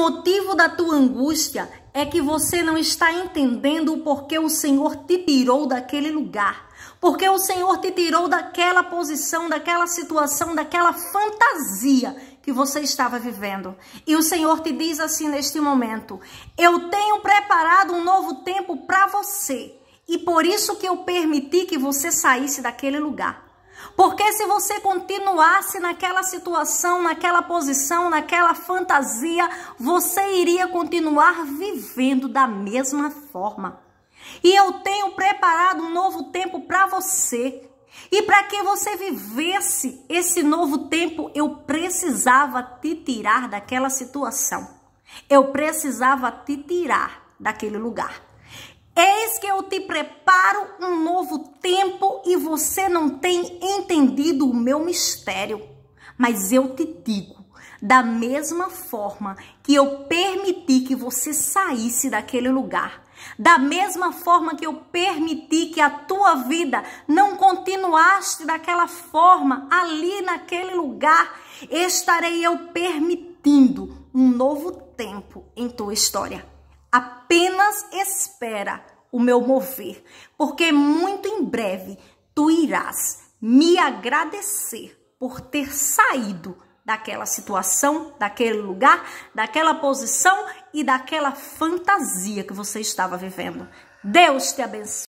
motivo da tua angústia é que você não está entendendo porque o Senhor te tirou daquele lugar. Porque o Senhor te tirou daquela posição, daquela situação, daquela fantasia que você estava vivendo. E o Senhor te diz assim neste momento: Eu tenho preparado um novo tempo para você. E por isso que eu permiti que você saísse daquele lugar. Porque se você continuasse naquela situação, naquela posição, naquela fantasia, você iria continuar vivendo da mesma forma. E eu tenho preparado um novo tempo para você. E para que você vivesse esse novo tempo, eu precisava te tirar daquela situação. Eu precisava te tirar daquele lugar. Eis que eu te preparo um novo tempo você não tem entendido o meu mistério. Mas eu te digo, da mesma forma que eu permiti que você saísse daquele lugar, da mesma forma que eu permiti que a tua vida não continuasse daquela forma ali naquele lugar, estarei eu permitindo um novo tempo em tua história. Apenas espera o meu mover, porque muito em breve tu irás me agradecer por ter saído daquela situação, daquele lugar, daquela posição e daquela fantasia que você estava vivendo. Deus te abençoe.